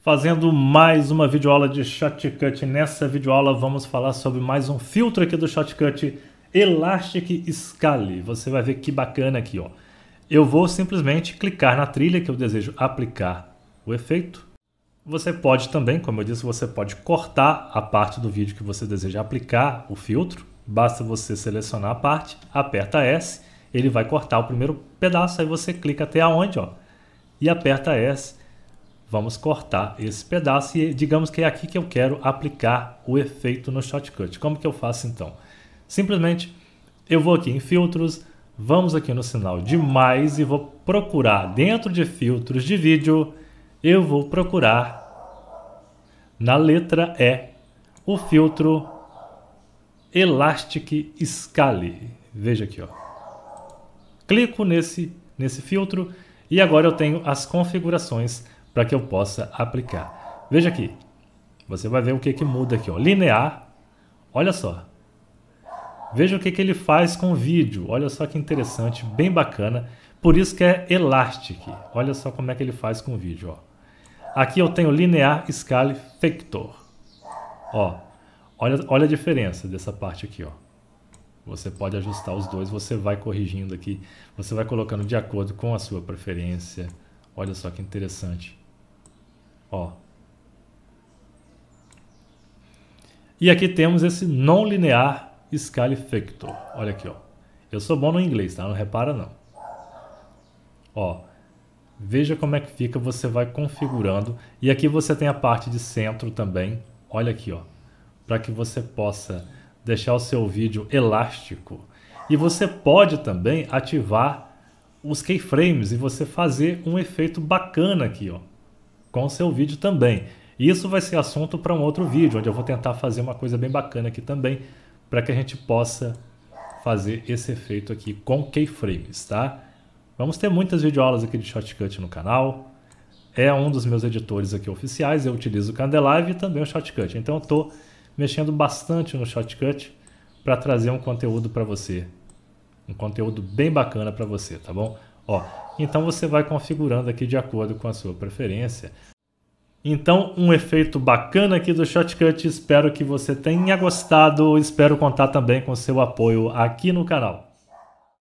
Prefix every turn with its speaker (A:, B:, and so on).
A: fazendo mais uma videoaula de Shotcut. Nessa videoaula vamos falar sobre mais um filtro aqui do Shotcut Elastic Scale. Você vai ver que bacana aqui, ó. Eu vou simplesmente clicar na trilha que eu desejo aplicar o efeito. Você pode também, como eu disse, você pode cortar a parte do vídeo que você deseja aplicar o filtro. Basta você selecionar a parte, aperta S, ele vai cortar o primeiro pedaço, aí você clica até aonde, ó, e aperta S Vamos cortar esse pedaço e digamos que é aqui que eu quero aplicar o efeito no shortcut. Como que eu faço então? Simplesmente eu vou aqui em filtros, vamos aqui no sinal de mais e vou procurar dentro de filtros de vídeo, eu vou procurar na letra E o filtro Elastic Scale. Veja aqui, ó. Clico nesse, nesse filtro e agora eu tenho as configurações para que eu possa aplicar. Veja aqui, você vai ver o que, que muda aqui. Ó. Linear, olha só. Veja o que, que ele faz com o vídeo. Olha só que interessante, bem bacana. Por isso que é Elastic. Olha só como é que ele faz com o vídeo. Ó. Aqui eu tenho linear, scale, factor. Ó, olha, olha a diferença dessa parte aqui. Ó. Você pode ajustar os dois, você vai corrigindo aqui, você vai colocando de acordo com a sua preferência. Olha só que interessante. Ó. E aqui temos esse não linear scale factor. Olha aqui, ó. Eu sou bom no inglês, tá? Não repara não. Ó. Veja como é que fica, você vai configurando. E aqui você tem a parte de centro também. Olha aqui, ó. Para que você possa deixar o seu vídeo elástico. E você pode também ativar os keyframes e você fazer um efeito bacana aqui, ó com o seu vídeo também. Isso vai ser assunto para um outro vídeo, onde eu vou tentar fazer uma coisa bem bacana aqui também, para que a gente possa fazer esse efeito aqui com keyframes, tá? Vamos ter muitas videoaulas aqui de Shotcut no canal. É um dos meus editores aqui oficiais, eu utilizo o Candelive e também o Shotcut. Então eu estou mexendo bastante no Shotcut para trazer um conteúdo para você. Um conteúdo bem bacana para você, tá bom? Ó, então você vai configurando aqui de acordo com a sua preferência. Então, um efeito bacana aqui do Shotcut, espero que você tenha gostado, espero contar também com seu apoio aqui no canal.